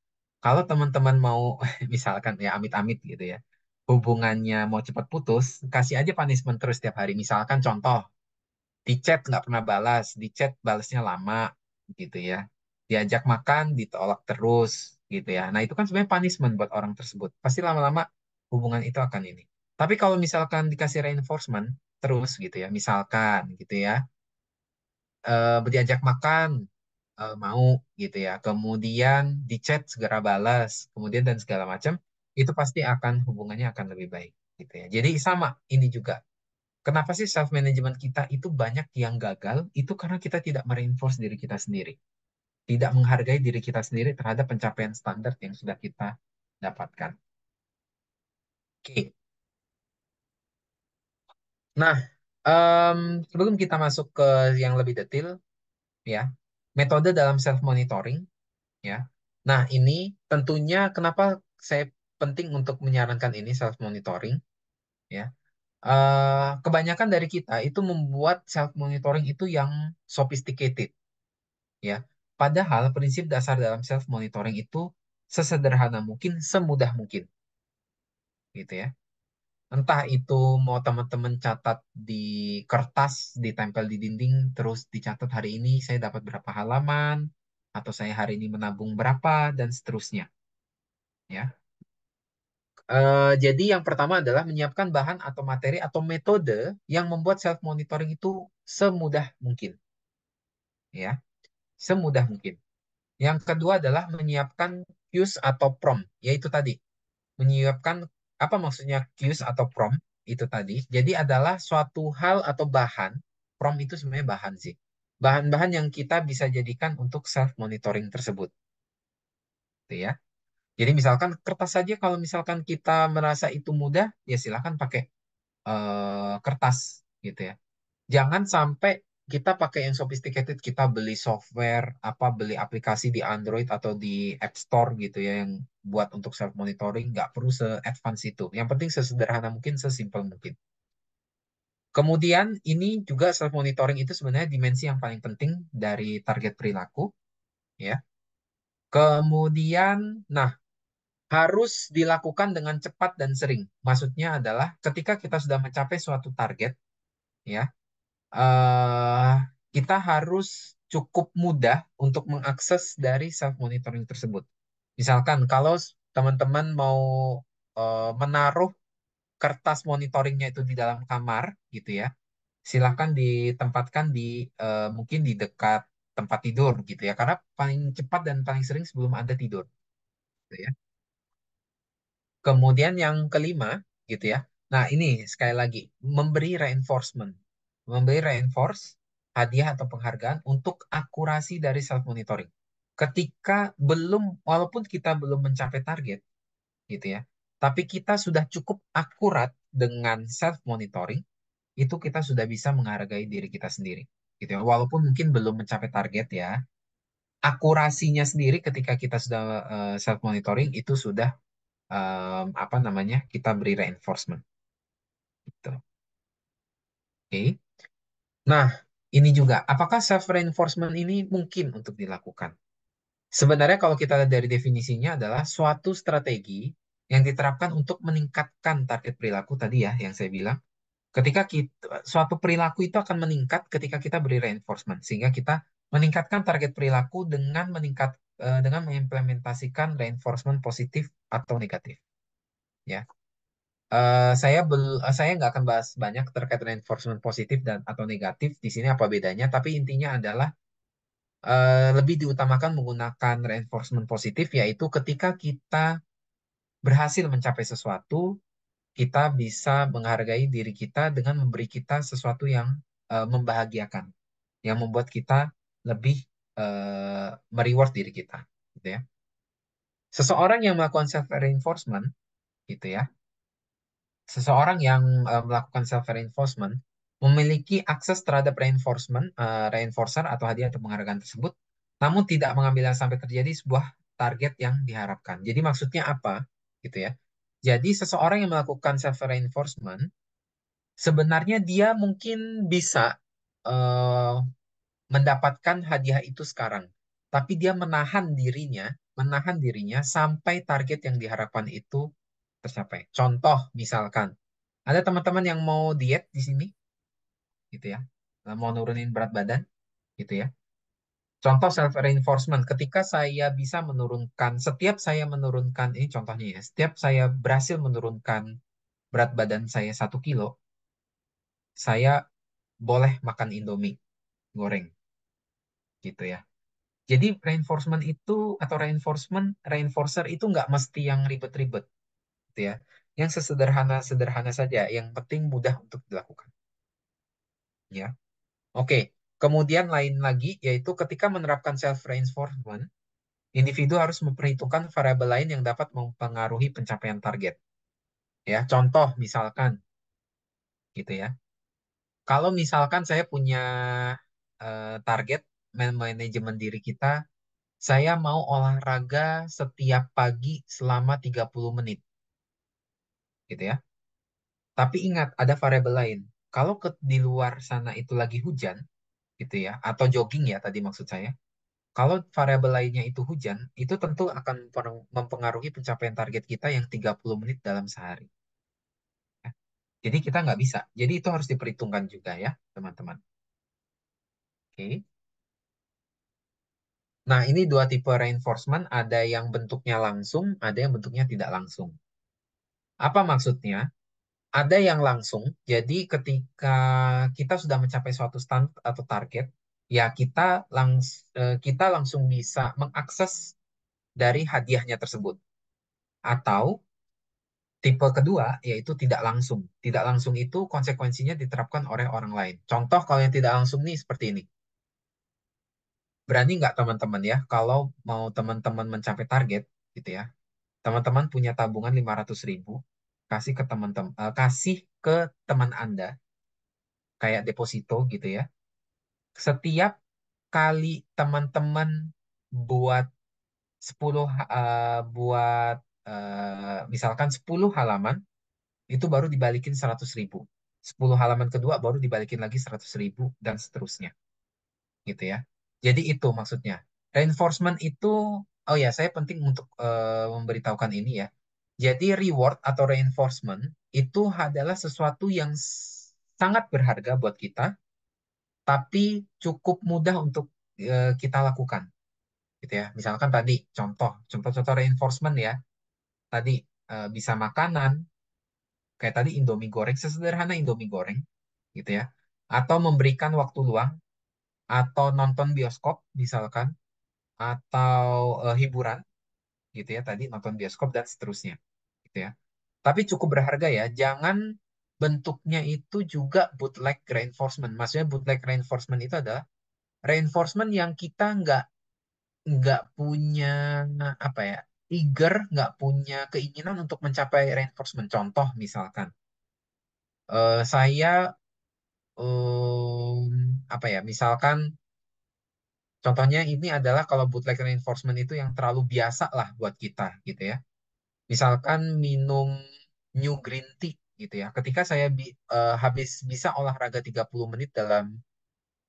Kalau teman-teman mau [LAUGHS] misalkan ya amit-amit gitu ya, hubungannya mau cepat putus, kasih aja punishment terus setiap hari. Misalkan contoh, di chat nggak pernah balas, di chat balasnya lama gitu ya. Diajak makan ditolak terus gitu ya. Nah, itu kan sebenarnya punishment buat orang tersebut. Pasti lama-lama hubungan itu akan ini. Tapi kalau misalkan dikasih reinforcement terus gitu ya, misalkan gitu ya, berdiajak eh, diajak makan uh, mau gitu ya. Kemudian di chat segera balas, kemudian dan segala macam itu pasti akan hubungannya akan lebih baik gitu ya. Jadi sama ini juga. Kenapa sih self management kita itu banyak yang gagal? Itu karena kita tidak mereinforce diri kita sendiri. Tidak menghargai diri kita sendiri terhadap pencapaian standar yang sudah kita dapatkan. Oke. Okay. Nah, um, sebelum kita masuk ke yang lebih detail, ya, metode dalam self monitoring ya. Nah, ini tentunya kenapa saya penting untuk menyarankan ini self monitoring ya. Uh, kebanyakan dari kita itu membuat self monitoring itu yang sophisticated ya. Padahal prinsip dasar dalam self monitoring itu sesederhana mungkin, semudah mungkin. Gitu ya entah itu mau teman-teman catat di kertas, ditempel di dinding, terus dicatat hari ini saya dapat berapa halaman, atau saya hari ini menabung berapa, dan seterusnya. Ya. Uh, jadi yang pertama adalah menyiapkan bahan atau materi atau metode yang membuat self-monitoring itu semudah mungkin. Ya, semudah mungkin. Yang kedua adalah menyiapkan cues atau prompt, yaitu tadi menyiapkan apa maksudnya cues atau prompt itu tadi? Jadi adalah suatu hal atau bahan, prompt itu sebenarnya bahan sih. Bahan-bahan yang kita bisa jadikan untuk self-monitoring tersebut. Gitu ya. Jadi misalkan kertas saja kalau misalkan kita merasa itu mudah, ya silahkan pakai uh, kertas gitu ya. Jangan sampai kita pakai yang sophisticated, kita beli software, apa beli aplikasi di Android atau di App Store gitu ya yang buat untuk self monitoring nggak perlu se advance itu. Yang penting sesederhana mungkin, sesimpel mungkin. Kemudian ini juga self monitoring itu sebenarnya dimensi yang paling penting dari target perilaku ya. Kemudian nah harus dilakukan dengan cepat dan sering. Maksudnya adalah ketika kita sudah mencapai suatu target ya uh, kita harus cukup mudah untuk mengakses dari self monitoring tersebut. Misalkan kalau teman-teman mau uh, menaruh kertas monitoringnya itu di dalam kamar, gitu ya, silahkan ditempatkan di uh, mungkin di dekat tempat tidur, gitu ya, karena paling cepat dan paling sering sebelum anda tidur, gitu ya. Kemudian yang kelima, gitu ya. Nah ini sekali lagi memberi reinforcement memberi reinforce, hadiah atau penghargaan untuk akurasi dari self monitoring. Ketika belum walaupun kita belum mencapai target gitu ya, tapi kita sudah cukup akurat dengan self monitoring, itu kita sudah bisa menghargai diri kita sendiri gitu ya. Walaupun mungkin belum mencapai target ya, akurasinya sendiri ketika kita sudah uh, eh, self monitoring itu sudah um, apa namanya? kita beri reinforcement. Gitu. Oke. Okay. Nah, ini juga, apakah self-reinforcement ini mungkin untuk dilakukan? Sebenarnya kalau kita lihat dari definisinya adalah suatu strategi yang diterapkan untuk meningkatkan target perilaku tadi ya, yang saya bilang. Ketika kita, suatu perilaku itu akan meningkat ketika kita beri reinforcement, sehingga kita meningkatkan target perilaku dengan meningkat eh, dengan mengimplementasikan reinforcement positif atau negatif. Ya, Eh, saya bel, uh, saya nggak akan bahas banyak terkait reinforcement positif dan atau negatif di sini apa bedanya, tapi intinya adalah uh, lebih diutamakan menggunakan reinforcement positif yaitu ketika kita berhasil mencapai sesuatu, kita bisa menghargai diri kita dengan memberi kita sesuatu yang uh, membahagiakan, yang membuat kita lebih uh, mereward diri kita, gitu ya. Seseorang yang melakukan self reinforcement, gitu ya, seseorang yang uh, melakukan self reinforcement memiliki akses terhadap reinforcement uh, reinforcer atau hadiah atau penghargaan tersebut namun tidak mengambilnya sampai terjadi sebuah target yang diharapkan. Jadi maksudnya apa? gitu ya. Jadi seseorang yang melakukan self reinforcement sebenarnya dia mungkin bisa uh, mendapatkan hadiah itu sekarang, tapi dia menahan dirinya, menahan dirinya sampai target yang diharapkan itu tercapai. Ya? Contoh misalkan ada teman-teman yang mau diet di sini gitu ya. Mau nurunin berat badan gitu ya. Contoh self reinforcement ketika saya bisa menurunkan setiap saya menurunkan ini contohnya ya. Setiap saya berhasil menurunkan berat badan saya satu kilo, saya boleh makan Indomie goreng. Gitu ya. Jadi reinforcement itu atau reinforcement reinforcer itu nggak mesti yang ribet-ribet gitu ya. Yang sesederhana-sederhana saja, yang penting mudah untuk dilakukan. Ya. Oke, kemudian lain lagi yaitu ketika menerapkan self reinforcement, individu harus memperhitungkan variabel lain yang dapat mempengaruhi pencapaian target. Ya, contoh misalkan gitu ya. Kalau misalkan saya punya uh, target manajemen diri kita, saya mau olahraga setiap pagi selama 30 menit gitu ya. Tapi ingat ada variabel lain. Kalau ke di luar sana itu lagi hujan, gitu ya, atau jogging ya tadi maksud saya. Kalau variabel lainnya itu hujan, itu tentu akan mempengaruhi pencapaian target kita yang 30 menit dalam sehari. Ya. Jadi kita nggak bisa. Jadi itu harus diperhitungkan juga ya, teman-teman. Oke. Nah, ini dua tipe reinforcement, ada yang bentuknya langsung, ada yang bentuknya tidak langsung. Apa maksudnya? Ada yang langsung, jadi ketika kita sudah mencapai suatu stand atau target, ya kita langs eh, kita langsung bisa mengakses dari hadiahnya tersebut. Atau tipe kedua yaitu tidak langsung. Tidak langsung itu konsekuensinya diterapkan oleh orang lain. Contoh kalau yang tidak langsung nih seperti ini. Berani nggak teman-teman ya kalau mau teman-teman mencapai target gitu ya teman-teman punya tabungan 500 ribu, kasih ke teman-teman, uh, eh, kasih ke teman Anda, kayak deposito gitu ya. Setiap kali teman-teman buat 10, uh, eh, buat uh, misalkan 10 halaman, itu baru dibalikin 100 ribu. 10 halaman kedua baru dibalikin lagi 100 ribu, dan seterusnya. Gitu ya. Jadi itu maksudnya. Reinforcement itu Oh ya, saya penting untuk eh, memberitahukan ini ya. Jadi reward atau reinforcement itu adalah sesuatu yang sangat berharga buat kita, tapi cukup mudah untuk eh, kita lakukan, gitu ya. Misalkan tadi contoh, contoh-contoh reinforcement ya. Tadi eh, bisa makanan, kayak tadi Indomie goreng, sesederhana Indomie goreng, gitu ya. Atau memberikan waktu luang, atau nonton bioskop misalkan, atau uh, hiburan gitu ya tadi nonton bioskop dan seterusnya gitu ya tapi cukup berharga ya jangan bentuknya itu juga bootleg reinforcement maksudnya bootleg reinforcement itu adalah reinforcement yang kita nggak nggak punya apa ya eager nggak punya keinginan untuk mencapai reinforcement contoh misalkan uh, saya um, apa ya misalkan Contohnya ini adalah kalau bootleg reinforcement itu yang terlalu biasa lah buat kita gitu ya. Misalkan minum New Green Tea gitu ya. Ketika saya bi uh, habis bisa olahraga 30 menit dalam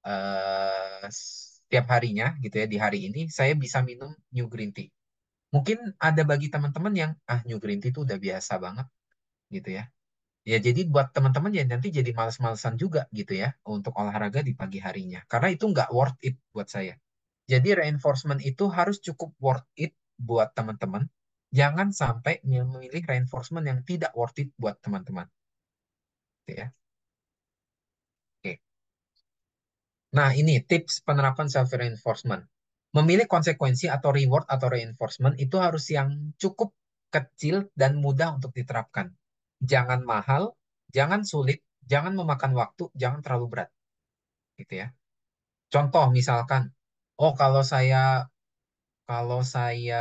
uh, setiap harinya gitu ya di hari ini saya bisa minum New Green Tea. Mungkin ada bagi teman-teman yang ah New Green Tea itu udah biasa banget gitu ya. Ya jadi buat teman-teman ya nanti jadi males-malesan juga gitu ya untuk olahraga di pagi harinya. Karena itu nggak worth it buat saya. Jadi reinforcement itu harus cukup worth it buat teman-teman. Jangan sampai memilih reinforcement yang tidak worth it buat teman-teman. Gitu ya. Oke. Nah, ini tips penerapan self reinforcement. Memilih konsekuensi atau reward atau reinforcement itu harus yang cukup kecil dan mudah untuk diterapkan. Jangan mahal, jangan sulit, jangan memakan waktu, jangan terlalu berat. Gitu ya. Contoh misalkan Oh, kalau saya kalau saya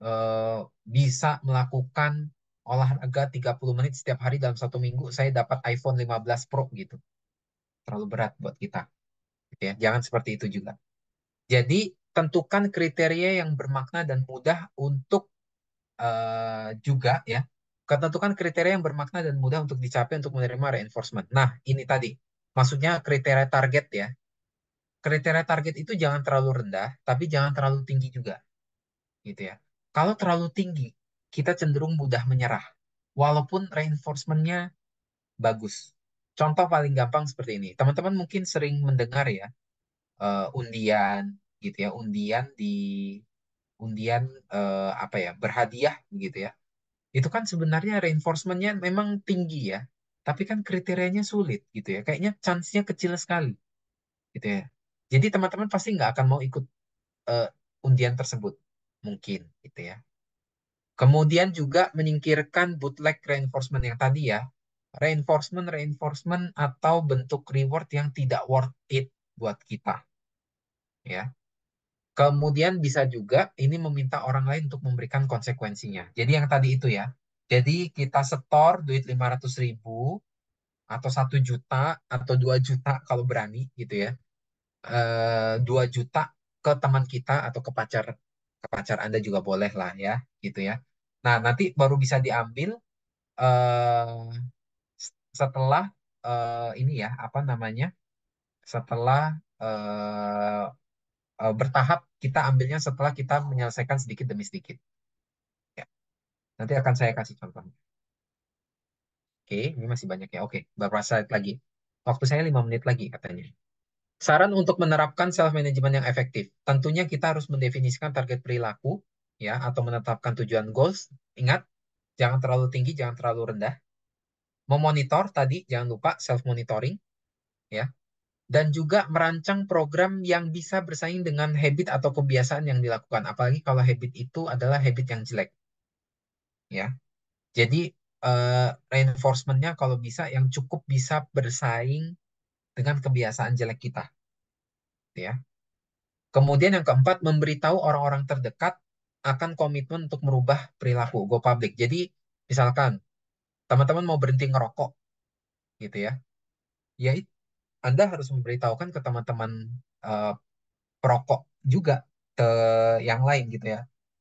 uh, bisa melakukan olahraga 30 menit setiap hari dalam satu minggu, saya dapat iPhone 15 Pro gitu. Terlalu berat buat kita. Gitu ya. Jangan seperti itu juga. Jadi, tentukan kriteria yang bermakna dan mudah untuk uh, juga ya. Ketentukan kriteria yang bermakna dan mudah untuk dicapai untuk menerima reinforcement. Nah, ini tadi. Maksudnya kriteria target ya kriteria target itu jangan terlalu rendah, tapi jangan terlalu tinggi juga. Gitu ya. Kalau terlalu tinggi, kita cenderung mudah menyerah. Walaupun reinforcementnya bagus. Contoh paling gampang seperti ini. Teman-teman mungkin sering mendengar ya, uh, undian gitu ya, undian di undian uh, apa ya, berhadiah gitu ya. Itu kan sebenarnya reinforcementnya memang tinggi ya, tapi kan kriterianya sulit gitu ya. Kayaknya chance-nya kecil sekali gitu ya. Jadi teman-teman pasti nggak akan mau ikut uh, undian tersebut, mungkin gitu ya. Kemudian juga menyingkirkan bootleg reinforcement yang tadi ya, reinforcement reinforcement atau bentuk reward yang tidak worth it buat kita, ya. Kemudian bisa juga ini meminta orang lain untuk memberikan konsekuensinya. Jadi yang tadi itu ya. Jadi kita setor duit 500 ribu atau satu juta atau 2 juta kalau berani gitu ya. Eh, dua juta ke teman kita atau ke pacar ke pacar Anda juga boleh lah ya gitu ya. Nah nanti baru bisa diambil uh, setelah uh, ini ya apa namanya setelah uh, uh, bertahap kita ambilnya setelah kita menyelesaikan sedikit demi sedikit. Ya. Nanti akan saya kasih contohnya. Oke, ini masih banyak ya. Oke, berapa saat lagi. Waktu saya lima menit lagi katanya. Saran untuk menerapkan self management yang efektif. Tentunya kita harus mendefinisikan target perilaku ya atau menetapkan tujuan goals. Ingat, jangan terlalu tinggi, jangan terlalu rendah. Memonitor tadi jangan lupa self monitoring ya. Dan juga merancang program yang bisa bersaing dengan habit atau kebiasaan yang dilakukan, apalagi kalau habit itu adalah habit yang jelek. Ya. Jadi uh, reinforcementnya kalau bisa yang cukup bisa bersaing dengan kebiasaan jelek kita. Ya. Kemudian yang keempat, memberitahu orang-orang terdekat akan komitmen untuk merubah perilaku go public. Jadi, misalkan teman-teman mau berhenti ngerokok gitu ya. Ya Anda harus memberitahukan ke teman-teman uh, perokok juga ke yang lain gitu ya.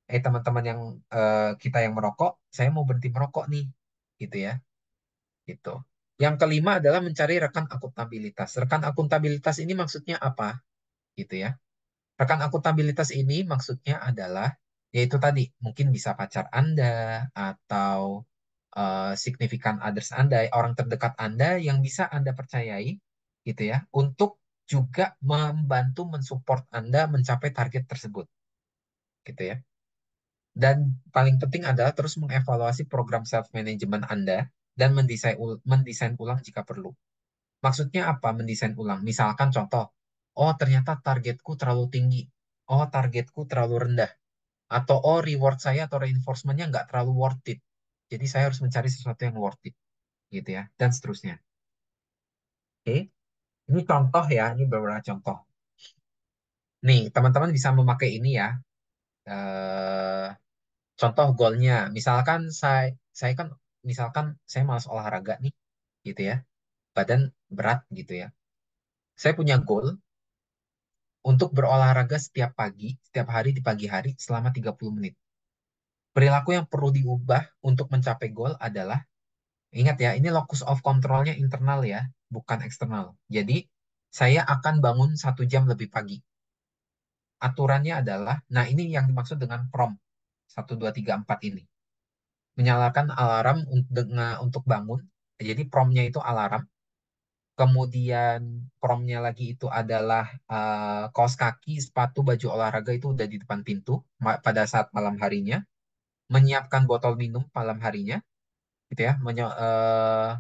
Eh hey, teman-teman yang uh, kita yang merokok, saya mau berhenti merokok nih gitu ya. Gitu. Yang kelima adalah mencari rekan akuntabilitas. Rekan akuntabilitas ini maksudnya apa? Gitu ya. Rekan akuntabilitas ini maksudnya adalah yaitu tadi mungkin bisa pacar Anda atau uh, signifikan others Anda, orang terdekat Anda yang bisa Anda percayai gitu ya, untuk juga membantu mensupport Anda mencapai target tersebut. Gitu ya. Dan paling penting adalah terus mengevaluasi program self management Anda dan mendesain, mendesain ulang jika perlu. Maksudnya apa mendesain ulang? Misalkan contoh, oh ternyata targetku terlalu tinggi, oh targetku terlalu rendah, atau oh reward saya atau reinforcementnya nggak terlalu worth it. Jadi saya harus mencari sesuatu yang worth it, gitu ya, dan seterusnya. Oke, okay. ini contoh ya, ini beberapa contoh. Nih, teman-teman bisa memakai ini ya. Uh, contoh goalnya, misalkan saya saya kan misalkan saya malas olahraga nih gitu ya badan berat gitu ya saya punya goal untuk berolahraga setiap pagi, setiap hari di pagi hari selama 30 menit. Perilaku yang perlu diubah untuk mencapai goal adalah, ingat ya, ini locus of controlnya internal ya, bukan eksternal. Jadi, saya akan bangun satu jam lebih pagi. Aturannya adalah, nah ini yang dimaksud dengan prom, 1, 2, 3, 4 ini menyalakan alarm untuk bangun. Jadi promnya itu alarm. Kemudian promnya lagi itu adalah uh, kaos kaki, sepatu, baju olahraga itu udah di depan pintu pada saat malam harinya. Menyiapkan botol minum malam harinya, gitu ya. Menye uh,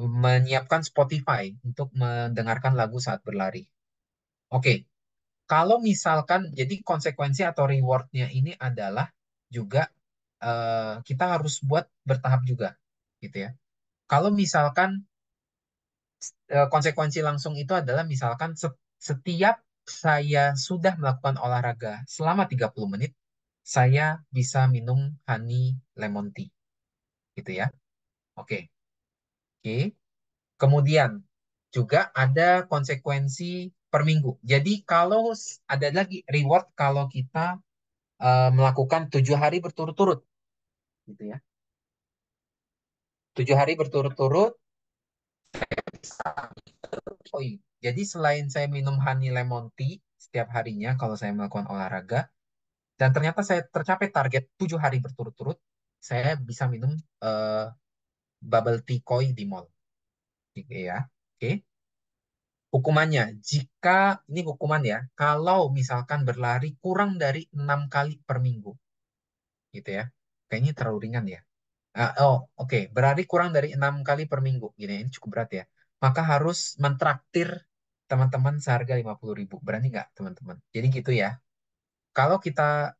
menyiapkan Spotify untuk mendengarkan lagu saat berlari. Oke, okay. kalau misalkan jadi konsekuensi atau rewardnya ini adalah juga Eh, kita harus buat bertahap juga gitu ya. Kalau misalkan eh, konsekuensi langsung itu adalah misalkan setiap saya sudah melakukan olahraga selama 30 menit, saya bisa minum honey lemon tea. Gitu ya. Oke. Oke. Kemudian juga ada konsekuensi per minggu. Jadi kalau ada lagi reward kalau kita eh, melakukan tujuh hari berturut-turut gitu ya. Tujuh hari berturut-turut. Oh iya, Jadi selain saya minum honey lemon tea setiap harinya kalau saya melakukan olahraga, dan ternyata saya tercapai target tujuh hari berturut-turut, saya bisa minum uh, bubble tea koi di mall. Gitu ya. Oke. Hukumannya, jika ini hukuman ya, kalau misalkan berlari kurang dari enam kali per minggu, gitu ya kayaknya terlalu ringan ya. Uh, oh, oke. Okay. Berarti kurang dari enam kali per minggu. Gini, ini cukup berat ya. Maka harus mentraktir teman-teman seharga 50 ribu. Berani nggak teman-teman? Jadi gitu ya. Kalau kita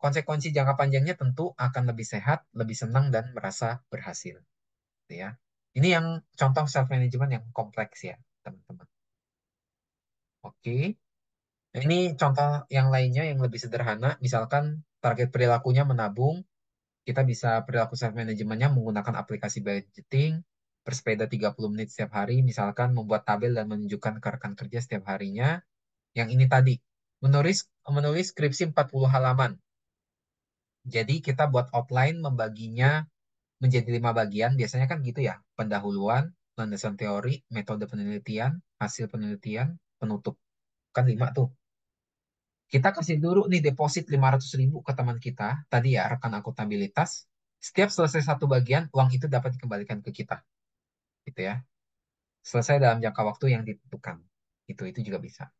konsekuensi jangka panjangnya tentu akan lebih sehat, lebih senang, dan merasa berhasil. Gitu ya. Ini yang contoh self-management yang kompleks ya, teman-teman. Oke. Ini contoh yang lainnya yang lebih sederhana. Misalkan target perilakunya menabung, kita bisa perilaku self manajemennya menggunakan aplikasi budgeting, bersepeda 30 menit setiap hari, misalkan membuat tabel dan menunjukkan ke rekan kerja setiap harinya. Yang ini tadi, menulis menulis skripsi 40 halaman. Jadi kita buat outline membaginya menjadi lima bagian, biasanya kan gitu ya, pendahuluan, landasan teori, metode penelitian, hasil penelitian, penutup. Kan lima tuh. Kita kasih dulu nih deposit 500 ribu ke teman kita, tadi ya rekan akuntabilitas. Setiap selesai satu bagian, uang itu dapat dikembalikan ke kita. Gitu ya. Selesai dalam jangka waktu yang ditentukan. Itu itu juga bisa.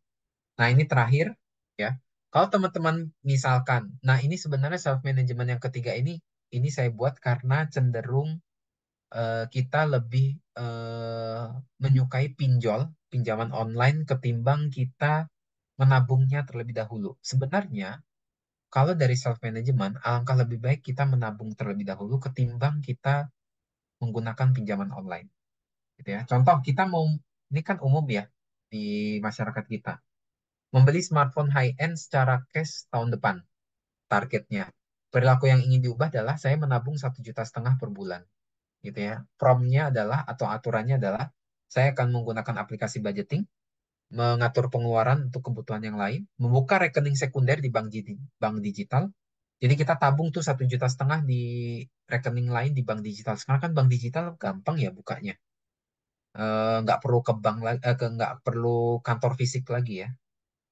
Nah, ini terakhir ya. Kalau teman-teman misalkan, nah ini sebenarnya self management yang ketiga ini ini saya buat karena cenderung uh, kita lebih uh, menyukai pinjol, pinjaman online ketimbang kita menabungnya terlebih dahulu. Sebenarnya, kalau dari self-management, alangkah lebih baik kita menabung terlebih dahulu ketimbang kita menggunakan pinjaman online. Gitu ya. Contoh, kita mau, ini kan umum ya di masyarakat kita. Membeli smartphone high-end secara cash tahun depan, targetnya. Perilaku yang ingin diubah adalah saya menabung satu juta setengah per bulan. Gitu ya. Promnya adalah, atau aturannya adalah, saya akan menggunakan aplikasi budgeting, mengatur pengeluaran untuk kebutuhan yang lain, membuka rekening sekunder di bank, bank digital. Jadi kita tabung tuh satu juta setengah di rekening lain di bank digital. Sekarang kan bank digital gampang ya bukanya, eh, nggak e, perlu ke bank lagi, e, eh, nggak perlu kantor fisik lagi ya.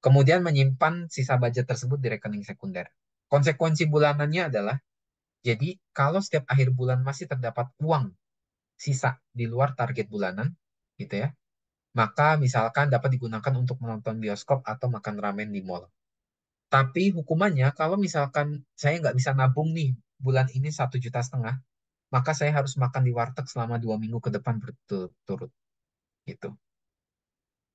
Kemudian menyimpan sisa budget tersebut di rekening sekunder. Konsekuensi bulanannya adalah, jadi kalau setiap akhir bulan masih terdapat uang sisa di luar target bulanan, gitu ya, maka misalkan dapat digunakan untuk menonton bioskop atau makan ramen di mall. Tapi hukumannya kalau misalkan saya nggak bisa nabung nih bulan ini satu juta setengah, maka saya harus makan di warteg selama dua minggu ke depan berturut-turut. Gitu.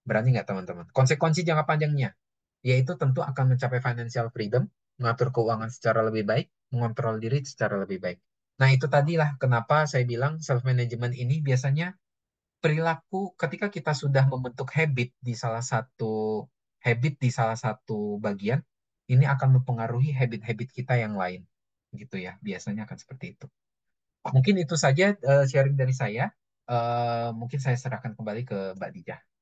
Berani nggak teman-teman? Konsekuensi jangka panjangnya, yaitu tentu akan mencapai financial freedom, mengatur keuangan secara lebih baik, mengontrol diri secara lebih baik. Nah itu tadilah kenapa saya bilang self-management ini biasanya perilaku ketika kita sudah membentuk habit di salah satu habit di salah satu bagian ini akan mempengaruhi habit-habit kita yang lain gitu ya biasanya akan seperti itu mungkin itu saja eh, sharing dari saya eh, mungkin saya serahkan kembali ke Mbak Dija